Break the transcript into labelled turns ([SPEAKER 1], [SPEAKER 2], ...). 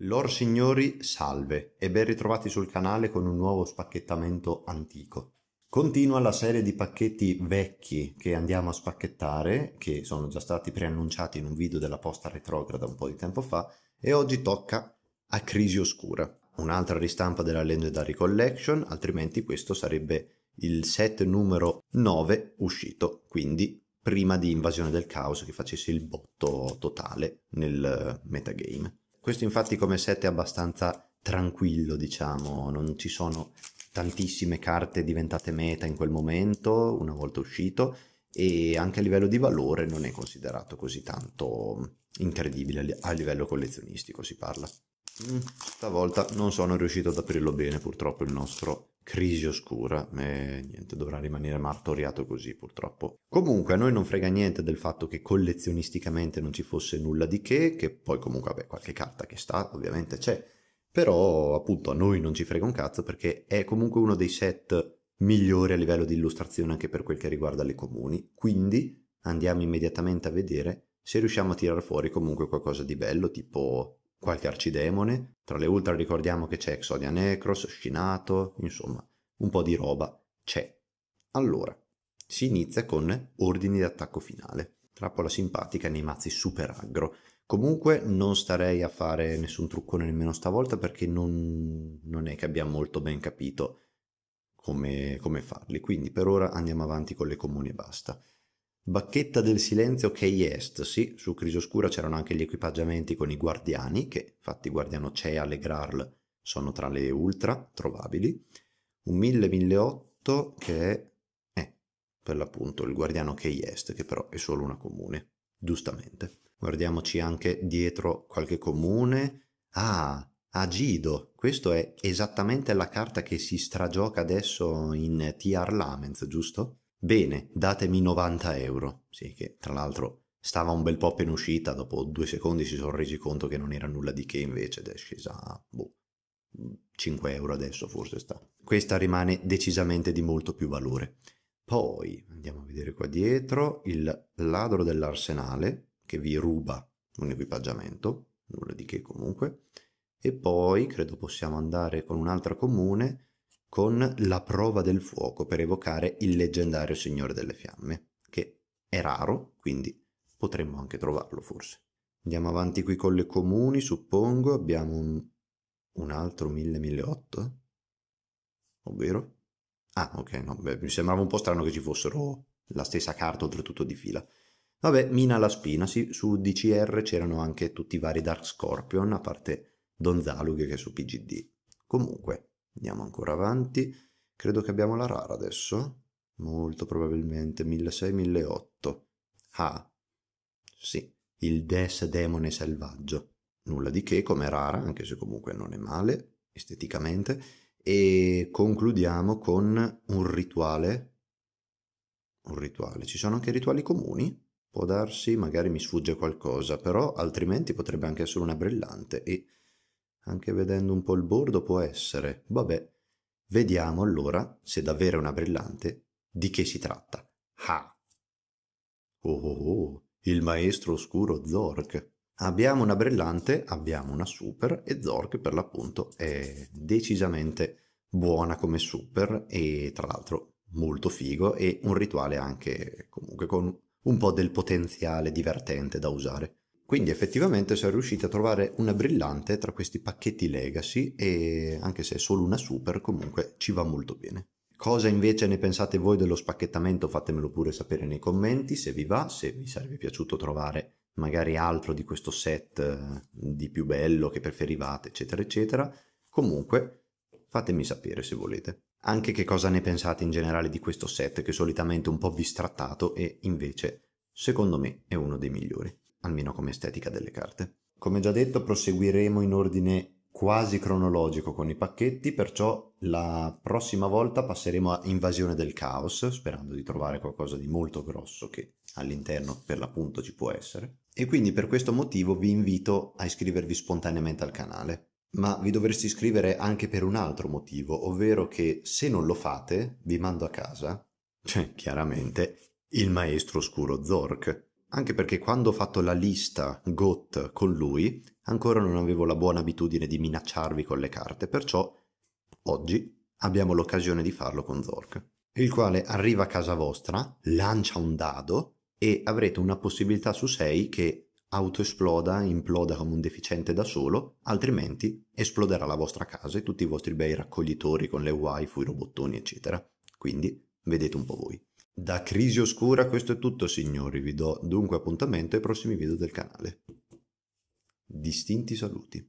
[SPEAKER 1] Lor signori, salve e ben ritrovati sul canale con un nuovo spacchettamento antico. Continua la serie di pacchetti vecchi che andiamo a spacchettare, che sono già stati preannunciati in un video della posta retrograda un po' di tempo fa, e oggi tocca a Crisi Oscura, un'altra ristampa della Legendary Collection, altrimenti questo sarebbe il set numero 9 uscito, quindi prima di Invasione del Caos che facesse il botto totale nel metagame. Questo infatti come set è abbastanza tranquillo, diciamo, non ci sono tantissime carte diventate meta in quel momento, una volta uscito, e anche a livello di valore non è considerato così tanto incredibile a livello collezionistico si parla. Mm, stavolta non sono riuscito ad aprirlo bene purtroppo il nostro crisi oscura e niente, dovrà rimanere martoriato così purtroppo. Comunque a noi non frega niente del fatto che collezionisticamente non ci fosse nulla di che, che poi comunque vabbè, qualche carta che sta ovviamente c'è, però appunto a noi non ci frega un cazzo perché è comunque uno dei set migliori a livello di illustrazione anche per quel che riguarda le comuni, quindi andiamo immediatamente a vedere se riusciamo a tirar fuori comunque qualcosa di bello, tipo qualche arcidemone, tra le ultra ricordiamo che c'è Exodia Necros, Scinato, insomma, un po' di roba c'è. Allora, si inizia con ordini di attacco finale, trappola simpatica nei mazzi super aggro. Comunque non starei a fare nessun truccone nemmeno stavolta perché non, non è che abbiamo molto ben capito come, come farli, quindi per ora andiamo avanti con le comuni e basta. Bacchetta del silenzio che est, sì, su Crisoscura c'erano anche gli equipaggiamenti con i guardiani, che infatti Guardiano Cea, e Grarl sono tra le ultra trovabili, un 1000-1008 che è, eh, per l'appunto, il guardiano che est, che però è solo una comune, giustamente. Guardiamoci anche dietro qualche comune. Ah, Agido, questo è esattamente la carta che si stragioca adesso in TR Lamens, giusto? Bene, datemi 90 euro. Sì, che tra l'altro stava un bel po' appena uscita, dopo due secondi si sono resi conto che non era nulla di che invece ed è scesa a boh, 5 euro adesso forse sta. Questa rimane decisamente di molto più valore. Poi andiamo a vedere qua dietro il ladro dell'arsenale che vi ruba un equipaggiamento, nulla di che comunque. E poi credo possiamo andare con un'altra comune con la prova del fuoco per evocare il leggendario Signore delle Fiamme, che è raro, quindi potremmo anche trovarlo forse. Andiamo avanti qui con le comuni, suppongo, abbiamo un, un altro 1008, ovvero? Ah, ok, no, beh, mi sembrava un po' strano che ci fossero la stessa carta oltretutto di fila. Vabbè, Mina alla spina, sì, su DCR c'erano anche tutti i vari Dark Scorpion, a parte Don Donzalug che è su PGD. Comunque, Andiamo ancora avanti. Credo che abbiamo la rara adesso. Molto probabilmente 1600-1800. Ah, sì, il Des Demone Selvaggio. Nulla di che, come rara, anche se comunque non è male esteticamente. E concludiamo con un rituale. Un rituale. Ci sono anche rituali comuni? Può darsi, magari mi sfugge qualcosa, però altrimenti potrebbe anche essere una brillante. E anche vedendo un po' il bordo può essere. Vabbè, vediamo allora se davvero è una brillante di che si tratta. Ah! Oh oh oh, il maestro oscuro Zork. Abbiamo una brillante, abbiamo una super e Zork per l'appunto è decisamente buona come super e tra l'altro molto figo e un rituale anche comunque con un po' del potenziale divertente da usare. Quindi effettivamente sono riusciti a trovare una brillante tra questi pacchetti legacy e anche se è solo una super comunque ci va molto bene. Cosa invece ne pensate voi dello spacchettamento? Fatemelo pure sapere nei commenti se vi va, se vi sarebbe piaciuto trovare magari altro di questo set eh, di più bello che preferivate, eccetera, eccetera. Comunque fatemi sapere se volete. Anche che cosa ne pensate in generale di questo set che solitamente è un po' bistrattato e invece secondo me è uno dei migliori almeno come estetica delle carte. Come già detto, proseguiremo in ordine quasi cronologico con i pacchetti, perciò la prossima volta passeremo a Invasione del Caos, sperando di trovare qualcosa di molto grosso che all'interno per l'appunto ci può essere. E quindi per questo motivo vi invito a iscrivervi spontaneamente al canale. Ma vi dovreste iscrivere anche per un altro motivo, ovvero che se non lo fate vi mando a casa, cioè chiaramente, il maestro oscuro Zork anche perché quando ho fatto la lista GOT con lui, ancora non avevo la buona abitudine di minacciarvi con le carte, perciò oggi abbiamo l'occasione di farlo con Zork, il quale arriva a casa vostra, lancia un dado e avrete una possibilità su 6 che autoesploda, imploda come un deficiente da solo, altrimenti esploderà la vostra casa e tutti i vostri bei raccoglitori con le waifu, i robottoni, eccetera. Quindi vedete un po' voi. Da Crisi Oscura questo è tutto signori, vi do dunque appuntamento ai prossimi video del canale. Distinti saluti.